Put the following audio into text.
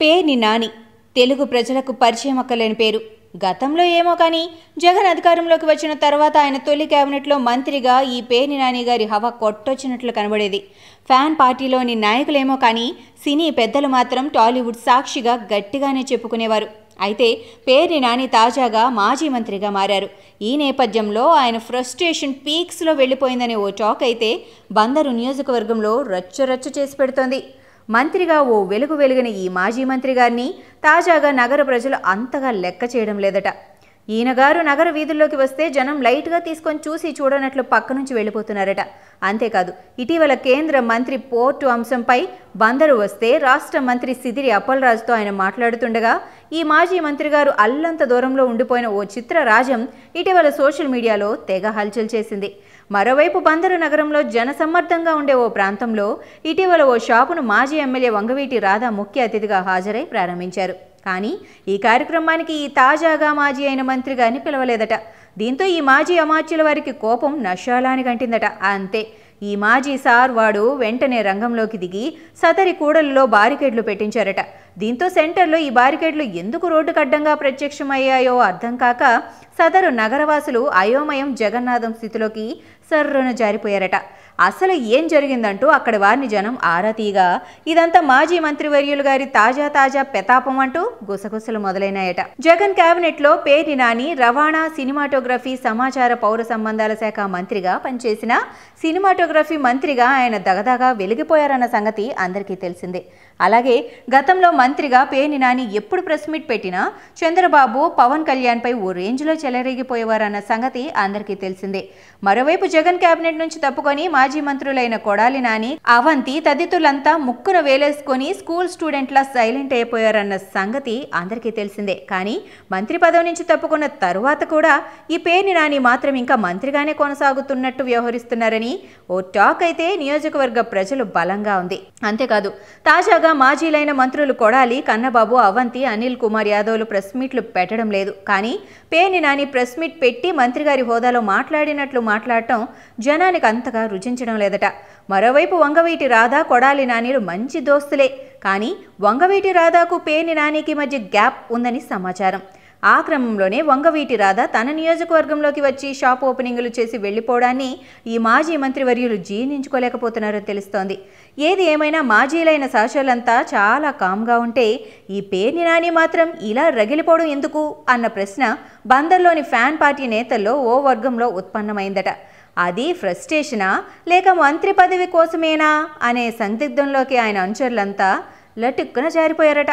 పేని నాని తెలుగు ప్రజలకు పరిచయం అక్కలేని పేరు గతంలో ఏమో కానీ జగన్ అధికారంలోకి వచ్చిన తర్వాత ఆయన తొలి కేబినెట్లో మంత్రిగా ఈ పేని నాని గారి హవా కొట్టొచ్చినట్లు కనబడేది ఫ్యాన్ పార్టీలోని నాయకులేమో కానీ సినీ పెద్దలు మాత్రం టాలీవుడ్ సాక్షిగా గట్టిగానే చెప్పుకునేవారు అయితే పేర్ని నాని తాజాగా మాజీ మంత్రిగా మారారు ఈ నేపథ్యంలో ఆయన ఫ్రస్ట్రేషన్ పీక్స్లో వెళ్ళిపోయిందనే ఓ టాక్ అయితే బందరు నియోజకవర్గంలో రచ్చరచ్చ చేసి పెడుతోంది మంత్రిగా ఓ వెలుగు వెలుగిన ఈ మాజీ మంత్రి గారిని తాజాగా నగర ప్రజలు అంతగా లెక్క చేయడం లేదట ఈయనగారు నగర వీధుల్లోకి వస్తే జనం లైట్గా తీసుకొని చూసి చూడనట్లు పక్క నుంచి వెళ్ళిపోతున్నారట అంతేకాదు ఇటీవల కేంద్ర మంత్రి పోర్టు అంశంపై బందరు వస్తే రాష్ట్ర మంత్రి సిదిరి అప్పలరాజుతో ఆయన మాట్లాడుతుండగా ఈ మాజీ మంత్రి గారు అల్లంత దూరంలో ఉండిపోయిన ఓ చిత్ర రాజం ఇటీవల సోషల్ మీడియాలో తెగ హల్చల్ చేసింది మరోవైపు బందరు నగరంలో జనసమ్మర్దంగా ఉండే ఓ ప్రాంతంలో ఇటీవల ఓ షాపును మాజీ ఎమ్మెల్యే వంగవీటి రాధా ముఖ్య అతిథిగా హాజరై ప్రారంభించారు కానీ ఈ కార్యక్రమానికి ఈ తాజాగా మాజీ అయిన మంత్రి గారిని పిలవలేదట దీంతో ఈ మాజీ అమాత్యుల వారికి కోపం నశాలాని కంటిందట అంతే ఈ మాజీ సార్ వాడు వెంటనే రంగంలోకి దిగి సదరి కూడలిలో బారికేడ్లు పెట్టించారట దీంతో సెంటర్లో ఈ బారికేడ్లు ఎందుకు రోడ్డు అడ్డంగా ప్రత్యక్షమయ్యాయో అర్థం కాక సదరు నగరవాసులు అయోమయం జగన్నాథం స్థితిలోకి సర్రును జారిపోయారట అసలు ఏం జరిగిందంటూ అక్కడి వారిని జనం ఆరాతీగా ఇదంతా మాజీ మంత్రివర్యులు గారి తాజా తాజా పెతాపం అంటూ గుసగుసలు మొదలైనాయట జగన్ కేబినెట్లో పేరి నాని రవాణా సినిమాటోగ్రఫీ సమాచార పౌర సంబంధాల శాఖ మంత్రిగా పనిచేసిన సినిమాటోగ్రఫీ మంత్రిగా ఆయన దగదగా వెలిగిపోయారన్న సంగతి అందరికీ తెలిసిందే అలాగే గతంలో మంత్రి మంత్రిగా పేని నాని ఎప్పుడు ప్రెస్ మీట్ పెట్టినా చంద్రబాబు పవన్ కళ్యాణ్పై ఓ రేంజ్లో చెలరేగిపోయేవారన్న సంగతి అందరికీ తెలిసిందే మరోవైపు జగన్ కేబినెట్ నుంచి తప్పుకొని మాజీ మంత్రులైన కొడాలి నాని అవంతి తదితరులంతా ముక్కున వేలేసుకొని స్కూల్ స్టూడెంట్లా సైలెంట్ అయిపోయారన్న సంగతి అందరికీ తెలిసిందే కానీ మంత్రి పదవి నుంచి తప్పుకున్న తరువాత కూడా ఈ పేని నాని మాత్రం ఇంకా మంత్రిగానే కొనసాగుతున్నట్టు వ్యవహరిస్తున్నారని ఓ టాక్ అయితే నియోజకవర్గ ప్రజలు బలంగా ఉంది అంతేకాదు తాజాగా మాజీలైన మంత్రులు కూడా కొడాలి కన్నబాబు అవంతి అనిల్ కుమార్ యాదవ్లు ప్రెస్ మీట్లు పెట్టడం లేదు కానీ పేని నాని ప్రెస్ మీట్ పెట్టి మంత్రిగారి హోదాలో మాట్లాడినట్లు మాట్లాడటం జనానికి అంతగా రుచించడం లేదట మరోవైపు వంగవీటి రాధా కొడాలి నానిలు మంచి దోస్తులే కానీ వంగవీటి రాధాకు పేని నానికి మధ్య గ్యాప్ ఉందని సమాచారం ఆ క్రమంలోనే వంగవీటి రాధ తన నియోజకవర్గంలోకి వచ్చి షాప్ ఓపెనింగులు చేసి వెళ్లిపోవడాన్ని ఈ మాజీ మంత్రివర్యులు జీర్ణించుకోలేకపోతున్నారో తెలుస్తోంది ఏది ఏమైనా మాజీలైన సహచరులంతా చాలా కామ్గా ఉంటే ఈ పేర్ని నాని మాత్రం ఇలా రగిలిపోవడం ఎందుకు అన్న ప్రశ్న బందర్లోని ఫ్యాన్ పార్టీ నేతల్లో ఓ వర్గంలో ఉత్పన్నమైందట అది ఫ్రస్ట్రేషనా లేక మంత్రి పదవి కోసమేనా అనే సందిగ్ధంలోకి ఆయన అనుచరులంతా లటుక్కున జారిపోయారట